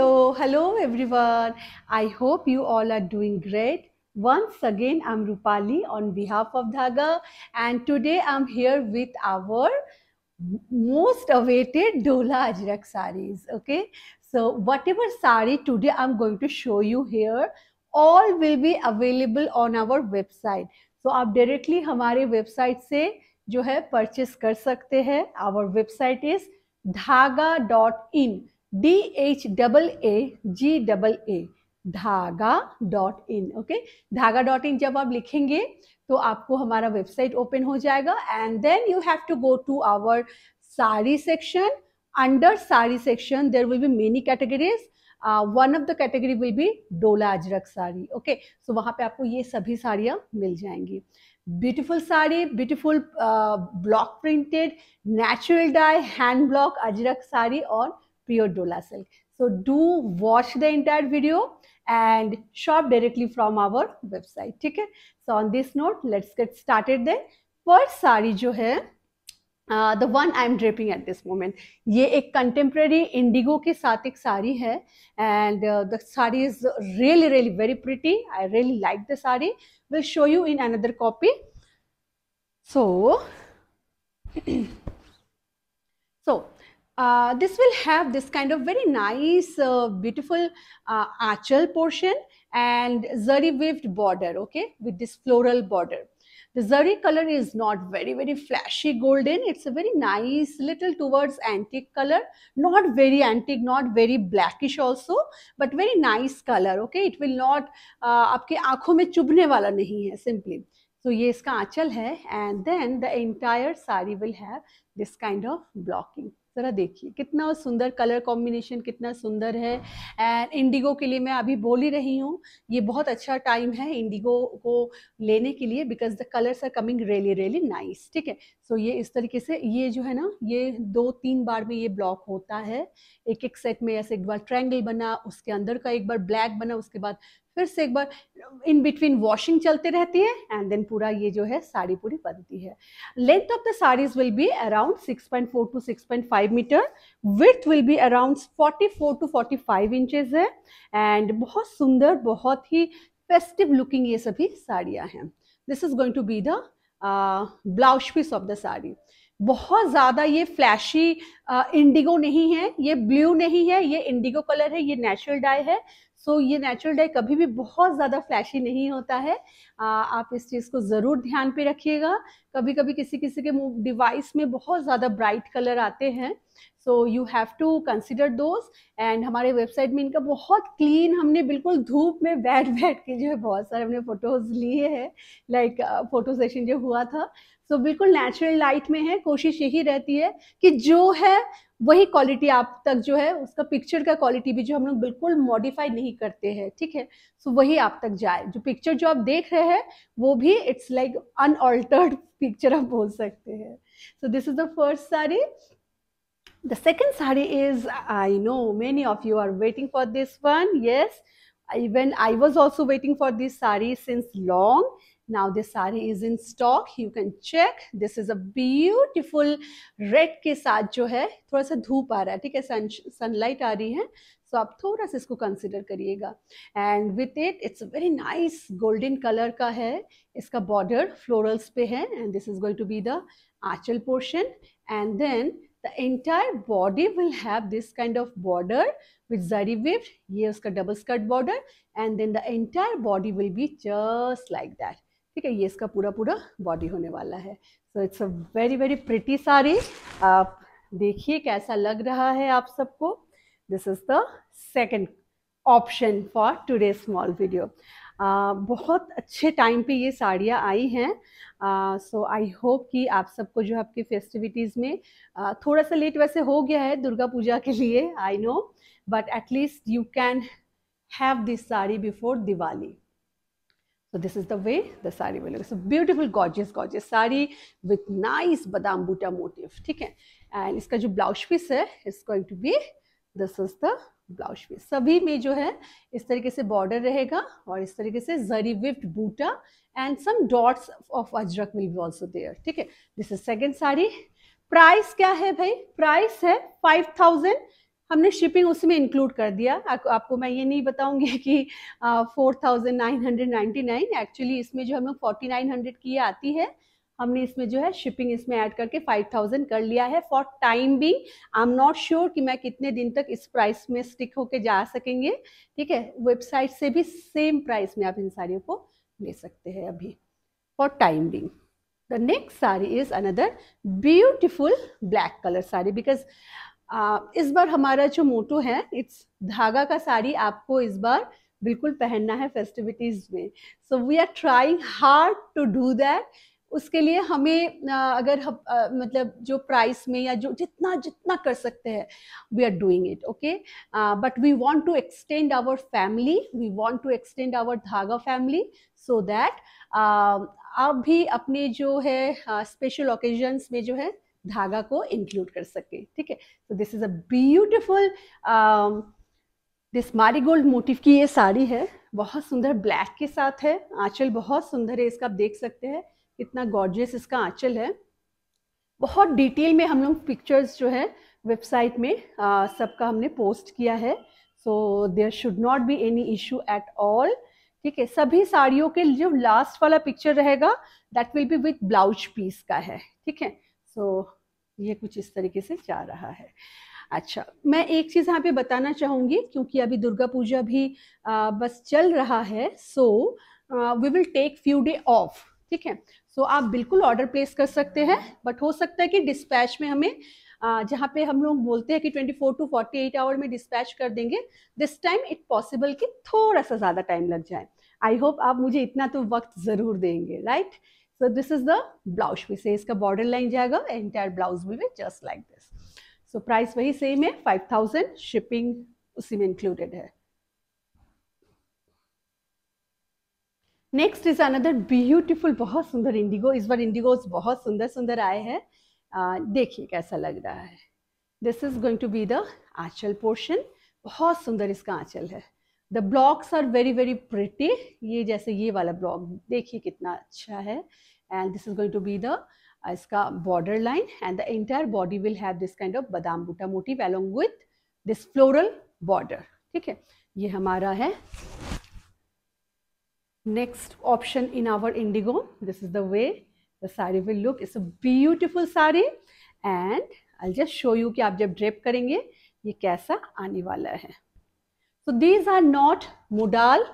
Hello, hello everyone. I hope you all are doing great. Once again, I'm Rupali on behalf of Dhaga and today I'm here with our most awaited Dola Ajrak saris. Okay, so whatever sari today I'm going to show you here, all will be available on our website. So आप directly हमारे website से जो है purchase कर सकते हैं. Our website is dhaga.in. D H double A G double A Dhaga dot in okay Dhaga dot in जब आप लिखेंगे तो आपको हमारा वेबसाइट ओपन हो जाएगा and then you have to go to our sari section under sari section there will be many categories one of the category will be Dola ajrakh sari okay so वहां पे आपको ये सभी साड़ियां मिल जाएंगी beautiful sari beautiful block printed natural dye hand block ajrakh sari और dola silk. So do watch the entire video and shop directly from our website. theek hai So on this note, let's get started then. First sari जो है the one I am draping at this moment ये एक contemporary indigo के साथ एक साड़ी है and the sari is really really very pretty I really like the sari will show you in another copy so so Uh, this will have this kind of very nice, uh, beautiful uh, archal portion and zari weaved border, okay, with this floral border. The zari color is not very, very flashy golden. It's a very nice little towards antique color. Not very antique, not very blackish also, but very nice color, okay. It will not, uh, आपके आँखों में चुभने वाला नहीं है, simply. So ये इसका आंचल है and then the entire sari will have this kind of blocking. ज़रा देखिए कितना सुंदर कलर कॉम्बिनेशन कितना सुंदर है एंड इंडिगो के लिए मैं अभी बोल ही रही हूँ ये बहुत अच्छा टाइम है इंडिगो को लेने के लिए because the colours are coming really really nice ठीक है सो ये इस तरीके से ये जो है ना ये दो तीन बार में ये ब्लॉक होता है एक एक सेट में ऐसे एक बार ट्रैंगल बना उसके अंदर का एक बार ब्लैक बना उसके बाद फिर से एक बार इन बिटवीन वॉशिंग चलते रहती है एंड देन पूरा ये जो है साड़ी पूरी बनती है length of the saris will be around 6.4 to 6.5 metres width will be around 44 to 45 inches है एंड बहुत सुंदर बहुत ही फेस्टिव लुकिंग ये सभी साड़ियाँ हैं this is going to be the blouse piece of the sari बहुत ज़्यादा ये फ्लैशी इंडिगो uh, नहीं है ये ब्लू नहीं है ये इंडिगो कलर है ये नेचुरल डाई है सो so, ये नेचुरल डाई कभी भी बहुत ज़्यादा फ्लैशी नहीं होता है आ, आप इस चीज़ को ज़रूर ध्यान पे रखिएगा कभी कभी किसी किसी के डिवाइस में बहुत ज़्यादा ब्राइट कलर आते हैं so you have to consider those and हमारे वेबसाइट में इनका बहुत क्लीन हमने बिल्कुल धूप में बैठ बैठ के जो है बहुत सारे हमने फ़ोटोज़ लिए हैं लाइक फ़ोटो सेशन जो हुआ था सो बिल्कुल नेचुरल लाइट में है कोशिश यही रहती है कि जो है वही क्वालिटी आप तक जो है उसका पिक्चर का क्वालिटी भी जो हम लोग बिल्कुल मॉडिफाई नहीं करते हैं ठीक है सो so, वही आप तक जाए जो पिक्चर जो आप देख रहे हैं वो भी इट्स लाइक अनऑल्टर्ड पिक्चर आप बोल सकते हैं so this is the first sari the second sari is I know many of you are waiting for this one yes even I was also waiting for this sari since long Now this saree is in stock. You can check. This is a beautiful red ke saath jo hai. Thoda sa dhoop aa raha hai. Sun, sunlight aa hai. So ab thora sa isko consider kariyega. And with it, it's a very nice golden color ka hai. Iska border florals pe hai. And this is going to be the archal portion. And then the entire body will have this kind of border with zari weave. Ye uska double skirt border. And then the entire body will be just like that. ठीक है ये इसका पूरा पूरा body होने वाला है so it's a very very pretty sari आप देखिए कैसा लग रहा है आप सबको this is the second option for today small video बहुत अच्छे टाइम पे ये साड़ियाँ आई हैं सो आई होप कि आप सबको जो आपकी फेस्टिविटीज़ में uh, थोड़ा सा लेट वैसे हो गया है दुर्गा पूजा के लिए I know but at least you can have this sari before Diwali So this is the way the sari will look. So beautiful, gorgeous, gorgeous sari with nice badam buta motif. theek hai and iska jo blouse piece hai it's going to be this is the blouse piece सभी में जो है इस तरीके से border रहेगा और इस तरीके से जरी विफ्ट बूटा and some dots of ajrakh will be also there ठीक है this is second sari price क्या है भाई प्राइस है फाइव थाउजेंड हमने शिपिंग उसमें इंक्लूड कर दिया आप, आपको मैं ये नहीं बताऊंगी कि four thousand nine hundred ninety nine actually इसमें जो हम लोग फोर्टी नाइन हंड्रेड की आती है हमने इसमें जो है शिपिंग इसमें ऐड करके 5000 कर लिया है for time be I am not sure कि मैं कितने दिन तक इस प्राइस में स्टिक होके जा सकेंगे ठीक है वेबसाइट से भी सेम प्राइस में आप इन साड़ियों को ले सकते हैं अभी for time being the next sari is another beautiful black colour sari because इस बार हमारा जो मोटो है इट्स धागा का साड़ी आपको इस बार बिल्कुल पहनना है फेस्टिविटीज़ में so we are trying hard to do that उसके लिए हमें अगर हम मतलब जो प्राइस में या जो जितना जितना कर सकते हैं we are doing it okay but we want to extend our family we want to extend our Dhaga family so that आप भी अपने जो है स्पेशल ओकेजन्स में जो है धागा को इंक्लूड कर सकें ठीक है तो this is a beautiful this marigold motif की ये साड़ी है बहुत सुंदर ब्लैक के साथ है आंचल बहुत सुंदर है इसका आप देख सकते हैं कितना गॉर्जियस इसका आंचल है बहुत डिटेल में हम लोग पिक्चर्स जो है वेबसाइट में सबका हमने पोस्ट किया है so there should not be any issue at all ठीक है सभी साड़ियों के जो लास्ट वाला पिक्चर रहेगा that will be with blouse piece का है ठीक है सो so, ये कुछ इस तरीके से जा रहा है अच्छा मैं एक चीज़ यहाँ पे बताना चाहूँगी क्योंकि अभी दुर्गा पूजा भी आ, बस चल रहा है so we will take few day off ठीक है सो आप बिल्कुल ऑर्डर प्लेस कर सकते हैं बट हो सकता है कि डिस्पैच में हमें जहाँ पे हम लोग बोलते हैं कि 24 टू 48 आवर में डिस्पैच कर देंगे दिस टाइम इट पॉसिबल कि थोड़ा सा ज़्यादा टाइम लग जाए आई होप आप मुझे इतना तो वक्त ज़रूर देंगे right right? So this is the blouse भी से इसका बॉर्डर लाइन जाएगा एंटायर ब्लाउज में just like this so price वही सेम है फाइव थाउजेंड शिपिंग उसी में इंक्लूडेड है नेक्स्ट इज अनदर ब्यूटिफुल बहुत सुंदर इंडिगो इस बार इंडिगो बहुत सुंदर सुंदर आए हैं देखिए कैसा लग रहा है this is going to be the anchal portion बहुत सुंदर इसका आंचल है the blocks are very very pretty ये जैसे ये वाला ब्लॉक देखिए कितना अच्छा है and this is going to be the uh, iska border line and the entire body will have this kind of badam buta motif along with this floral border ठीक है ये हमारा है next option in our indigo this is the way the sari will look it's a beautiful sari and i'll just show you कि आप जब drape करेंगे ये कैसा आने वाला है so these are not modal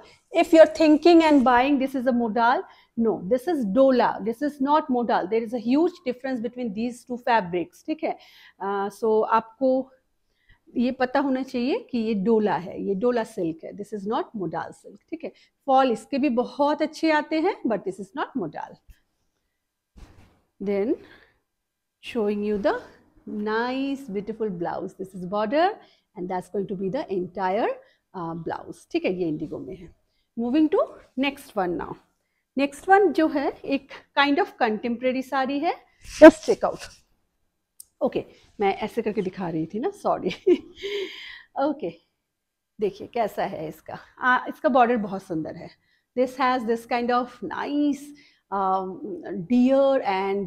if you're thinking and buying this is a modal no this is dola this is not modal there is a difference between these two fabrics ठीक है सो uh, so आपको ये पता होना चाहिए कि ये डोला है ये डोला सिल्क है this is not modal silk ठीक है फॉल इसके भी बहुत अच्छे आते हैं but this is not modal then showing you the nice beautiful blouse this is border and that's going to be the entire blouse ठीक है ये इंडिगो में है moving to next one now next one जो है एक kind of contemporary sari है just check out okay मैं ऐसे करके दिखा रही थी ना सॉरी ओके देखिए कैसा है इसका आ, इसका बॉर्डर बहुत सुंदर है this has this kind of nice deer and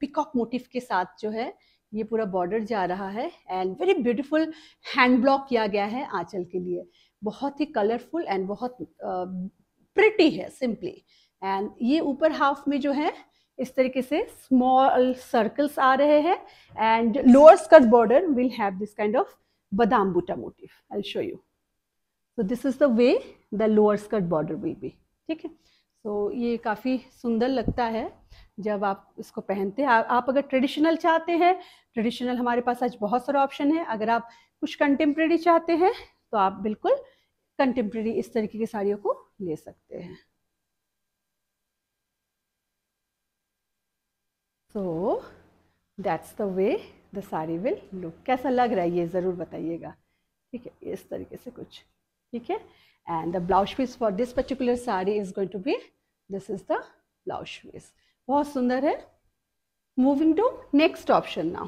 peacock motif के साथ जो है ये पूरा बॉर्डर जा रहा है and very beautiful hand block किया गया है आंचल के लिए बहुत ही कलरफुल एंड बहुत प्रिटी uh, है सिंपली एंड ये ऊपर हाफ में जो है इस तरीके से स्मॉल सर्कल्स आ रहे हैं and lower skirt border will have this kind of badam buta motif I show you so this is the way the lower skirt border will be ठीक है सो ये काफ़ी सुंदर लगता है जब आप इसको पहनते हैं आप अगर ट्रेडिशनल चाहते हैं ट्रेडिशनल हमारे पास आज बहुत सारा ऑप्शन है अगर आप कुछ कंटेम्प्रेरी चाहते हैं तो आप बिल्कुल कंटेम्प्रेरी इस तरीके की साड़ियों को ले सकते हैं so that's the way the sari will look कैसा लग रहा है ये ज़रूर बताइएगा ठीक है इस तरीके से कुछ ठीक है and the blouse piece for this particular sari is going to be this is the blouse piece बहुत सुंदर है moving to next option now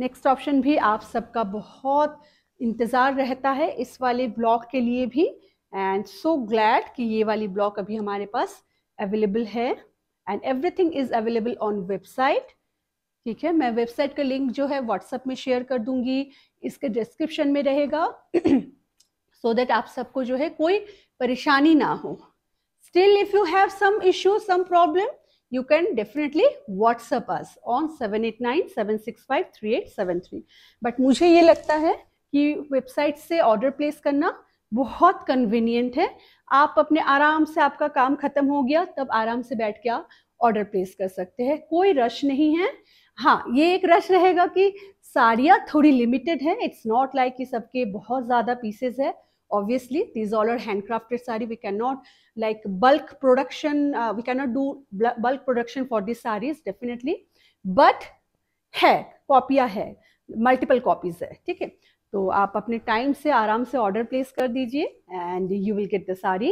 next option भी आप सबका बहुत इंतज़ार रहता है इस वाले ब्लॉक के लिए भी एंड सो ग्लैड कि ये वाली ब्लॉक अभी हमारे पास अवेलेबल है and everything is available on website ठीक है मैं वेबसाइट का लिंक जो है व्हाट्सएप में शेयर कर दूंगी इसके डिस्क्रिप्शन में रहेगा सो so दैट आप सबको जो है कोई परेशानी ना हो still if you have some issue some problem seven six five three eight seven three but मुझे ये लगता है कि वेबसाइट से ऑर्डर प्लेस करना बहुत कन्वीनियंट है आप अपने आराम से आपका काम खत्म हो गया तब आराम से बैठ के आप ऑर्डर प्लेस कर सकते हैं कोई रश नहीं है हाँ ये एक रश रहेगा कि साड़ियाँ थोड़ी लिमिटेड है इट्स नॉट लाइक कि सबके बहुत ज़्यादा पीसेज है obviously these all are sari we can not like bulk production we can not do bulk production for this saris definitely but है कॉपियाँ है मल्टीपल कॉपीज है ठीक है तो आप अपने टाइम से आराम से ऑर्डर प्लेस कर दीजिए and you will get the sari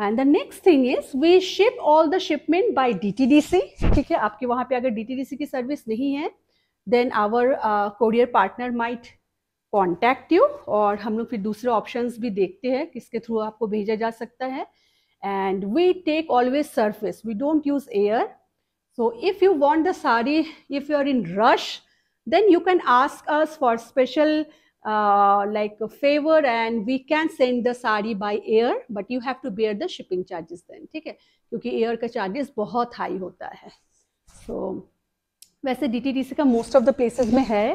and the next thing is we ship all the shipment by DTDC ठीक है आपके वहाँ पे अगर डीटीडीसी की सर्विस नहीं है then our courier partner might contact you और हम लोग फिर दूसरे ऑप्शन भी देखते हैं किसके थ्रू आपको भेजा जा सकता है and we take always surface we don't use air so if you want the sari if you are in rush then you can ask us for special uh, like a favor and we can send the sari by air but you have to bear the shipping charges then ठीक है क्योंकि air का charges बहुत high होता है so वैसे DTDC का most of the places में है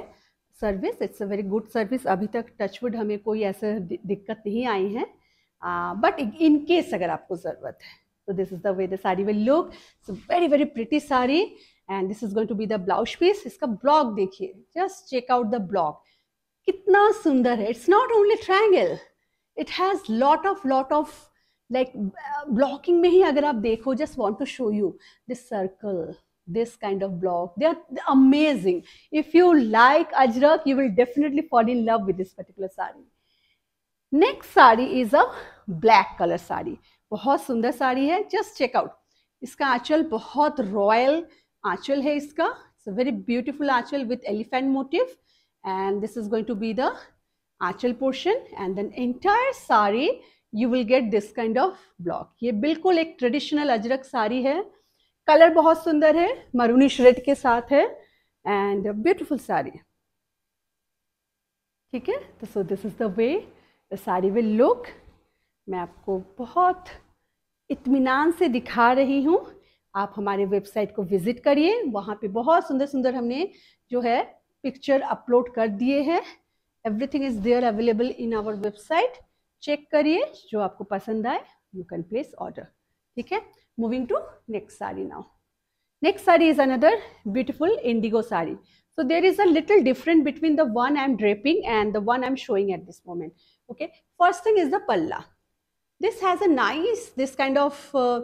service it's a very good service अभी तक टचवुड हमें कोई ऐसे दिक्कत नहीं आई है बट इन केस अगर आपको ज़रूरत है तो this is the way the sari will look it's very very pretty sari and this is going to be the blouse piece इसका ब्लॉक देखिए just check out the block कितना सुंदर है it's not only triangle it has lot of lot of like blocking में ही अगर आप देखो just want to show you this circle this kind of block they are amazing if you like Ajrak you will definitely fall in love with this particular sari next sari is a black colour sari बहुत सुंदर साड़ी है just check out इसका आंचल बहुत royal आंचल है इसका it's very beautiful anchal with elephant motif and this is going to be the anchal portion and then entire sari you will get this kind of block ये बिल्कुल एक ट्रेडिशनल अजरक साड़ी है कलर बहुत सुंदर है मरूनी श्रेड के साथ है एंड ब्यूटिफुल साड़ी ठीक है तो so this is the way the sari will look मैं आपको बहुत इतमान से दिखा रही हूँ आप हमारे वेबसाइट को विजिट करिए वहाँ पे बहुत सुंदर सुंदर हमने जो है पिक्चर अपलोड कर दिए हैं everything is there available in our website check करिए जो आपको पसंद आए यू कैन प्लेस ऑर्डर ठीक है moving to next sari now next sari is another beautiful indigo sari so there is a little different between the one i'm draping and the one i'm showing showing at this moment okay first thing is the this has a nice this kind of uh,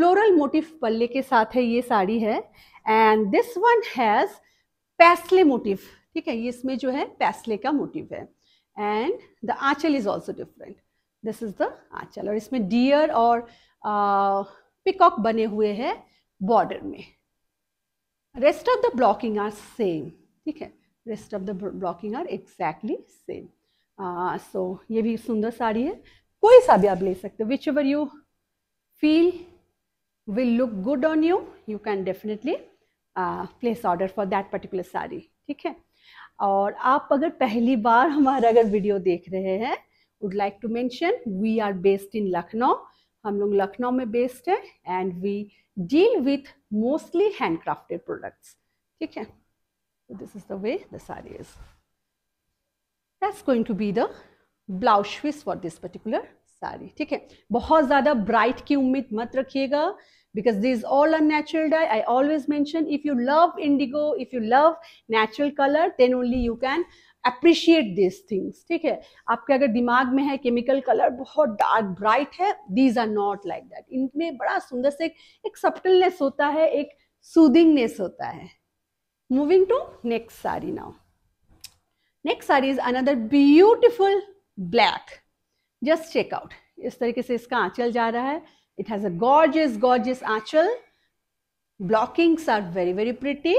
floral motif पल्ले के साथ है ये साड़ी है and this one has paisley motif ठीक है ये इसमें जो है पैसले का मोटिव है and the anchal is also different this is the anchal और इसमें डियर और पिकॉक बने हुए हैं बॉर्डर में rest of the blocking are same ठीक है rest of the blocking are exactly same so ये भी सुंदर साड़ी है कोई सा भी आप ले सकते हो whichever you feel will look good on you, you can definitely uh, place order for that particular sari. ठीक है और आप अगर पहली बार हमारा अगर वीडियो देख रहे हैं would like to mention we are based in Lucknow हम लोग लखनऊ में बेस्ड है and we deal with mostly handcrafted products ठीक है this is the way the sari is that's going to be the blouse piece for this particular sari ठीक है बहुत ज़्यादा ब्राइट की उम्मीद मत रखिएगा because these all are natural dye i always mention if you love indigo if you love natural color then only you can appreciate this things ठीक है आपके अगर दिमाग में है केमिकल कलर बहुत डार्क ब्राइट है these are not like that इनमें बड़ा सुंदर से एक सप्टलनेस होता है एक सूदिंगनेस होता है moving to next sari now next sari is another beautiful black just check out इस तरीके से इसका आंचल जा रहा है It has a gorgeous, gorgeous achal. Blockings are very, very pretty.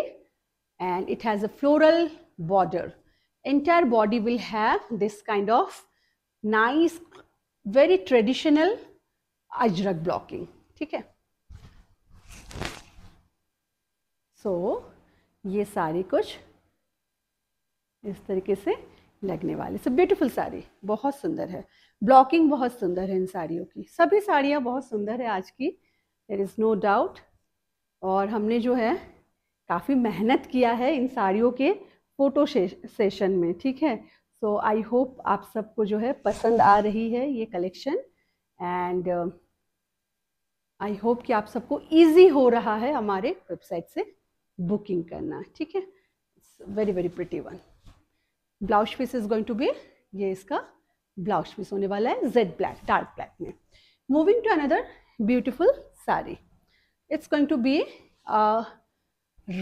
And it has a floral border. Entire body will have this kind of nice, very traditional ajrak blocking. Okay. So so, ये सारी कुछ इस तरीके से लगने वाली सो beautiful sari बहुत सुंदर है ब्लॉकिंग बहुत सुंदर है इन साड़ियों की सभी साड़ियाँ बहुत सुंदर है आज की देर इज़ नो डाउट और हमने जो है काफ़ी मेहनत किया है इन साड़ियों के फोटो सेशन में ठीक है सो आई होप आप सबको जो है पसंद आ रही है ये कलेक्शन एंड आई होप कि आप सबको इजी हो रहा है हमारे वेबसाइट से बुकिंग करना ठीक है very very pretty one blouse piece is going to be ये इसका ब्लाउज पीस होने वाला है जेड ब्लैक डार्क ब्लैक में moving to another beautiful sari it's going to be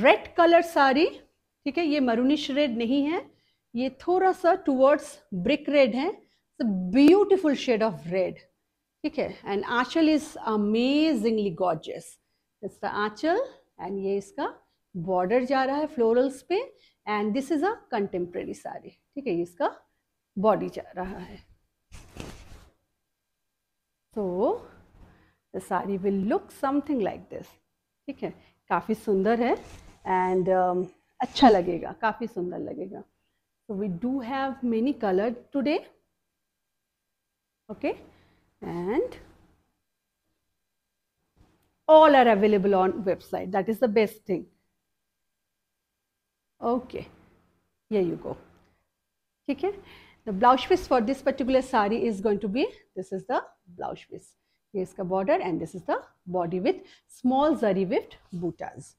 red colour sari ठीक है ये मरूनिश रेड नहीं है ये थोड़ा सा टूवर्ड्स ब्रिक रेड है ब्यूटिफुल शेड ऑफ रेड ठीक है and anchal is amazingly gorgeous the anchal and ये इसका बॉर्डर जा रहा है फ्लोरल्स पे and this is a contemporary sari ठीक है ये इसका बॉडी जा रहा है so the sari will look something like this ठीक है काफ़ी सुंदर है एंड um, अच्छा लगेगा काफ़ी सुंदर लगेगा so we do have many colour today okay and all are available on website that is the best thing okay ये यू गो ठीक है The blouse piece for this particular sari is going to be, this is the blouse piece. Here is the border and this is the body with small zari weft butas.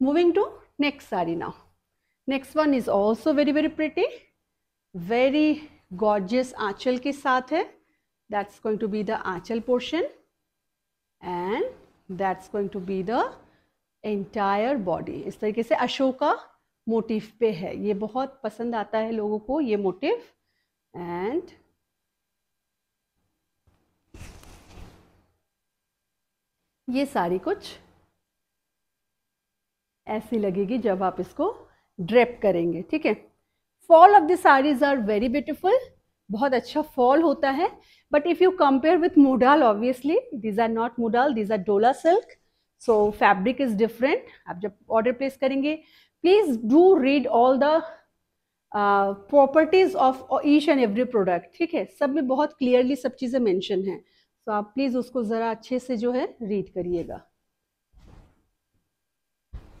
Moving to next sari now. Next one is also very very pretty. Very gorgeous aanchal ke sath hai. That's going to be the aanchal portion. And that's going to be the entire body is tarike se ashoka motif pe hai ye bahut pasand aata hai logo ko ye motif and ये सारी कुछ ऐसी लगेगी जब आप इसको drape करेंगे ठीक है fall of the saris are very beautiful बहुत अच्छा फॉल होता है but if you compare with modal obviously these are not modal these are dola silk so fabric is different आप जब ऑर्डर प्लेस करेंगे please do read all the properties of each and every product ठीक है सब में बहुत clearly सब चीज़ें मेंशन हैं तो आप प्लीज़ उसको ज़रा अच्छे से जो है रीड करिएगा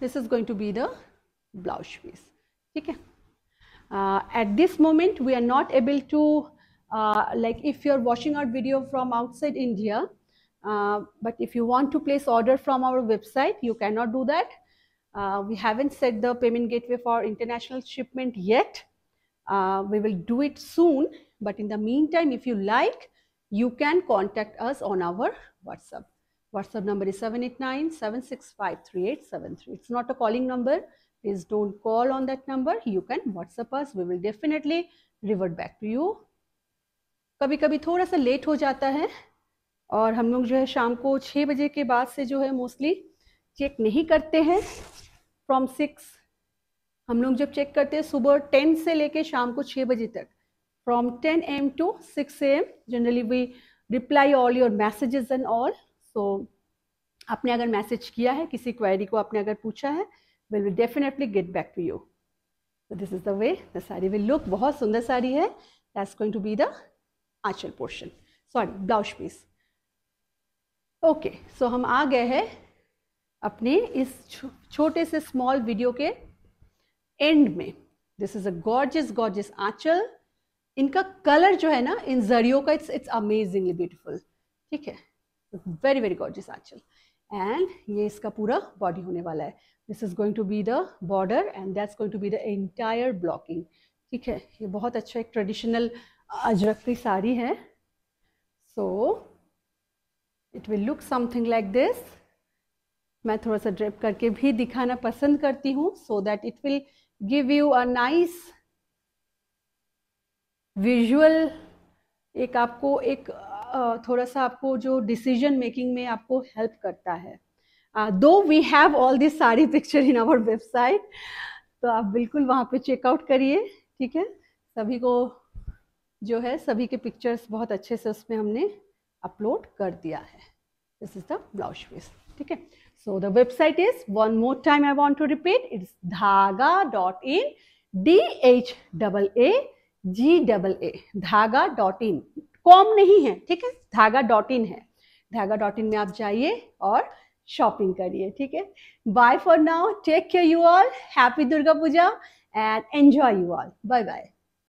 this is going to be the blouse piece ठीक है at this moment we are not able to like if you are watching out video from outside India but if you want to place order from our website you can not do that Uh, we haven't set the payment gateway for international shipment yet. Uh, we will do it soon. But in the meantime, if you like, you can contact us on our WhatsApp. WhatsApp number is 7897653873 It's not a calling number. Please don't call on that number. You can WhatsApp us. We will definitely revert back to you. कभी कभी थोड़ा सा late हो जाता है और हम लोग जो है शाम को छः बजे के बाद से जो है मोस्टली चेक नहीं करते हैं फ्रॉम सिक्स हम लोग जब चेक करते हैं सुबह टेन से लेके शाम को छः बजे तक from ten AM to six AM generally we reply all your messages and all so आपने अगर मैसेज किया है किसी क्वेरी को आपने अगर पूछा है will we definitely get back to you this is the way the sari will look बहुत सुंदर साड़ी है that's going to be the anchal portion sorry blouse piece okay so हम आ गए हैं अपने इस छोटे से स्मॉल वीडियो के एंड में this is a gorgeous gorgeous anchal इनका कलर जो है ना इन जरियो का इट्स इट्स अमेजिंगली ब्यूटीफुल ठीक है very very gorgeous anchal and ये इसका पूरा बॉडी होने वाला है this is going to be the border and that's going to be the entire blocking ठीक है ये बहुत अच्छा एक ट्रेडिशनल अजरक की साड़ी है so it will look something like this मैं थोड़ा सा ड्रेप करके भी दिखाना पसंद करती हूँ so that it will give you a nice visual एक आपको एक थोड़ा सा आपको जो डिसीजन मेकिंग में आपको हेल्प करता है दो वी हैव ऑल दिस सारी पिक्चर इन आवर वेबसाइट तो आप बिल्कुल वहाँ पे चेकआउट करिए ठीक है सभी को जो है सभी के पिक्चर्स बहुत अच्छे से उसमें हमने अपलोड कर दिया है this is the blouse piece ठीक है So the website is, one more time I want to repeat, it's dhaga.in, D-H-A-A-G-A-A, dhaga.in. Com नहीं है ठीक है धागा डॉट इन है धागा डॉट इन में आप जाइए और शॉपिंग करिए ठीक है bye for now take care you all happy Durga Puja and enjoy you all bye bye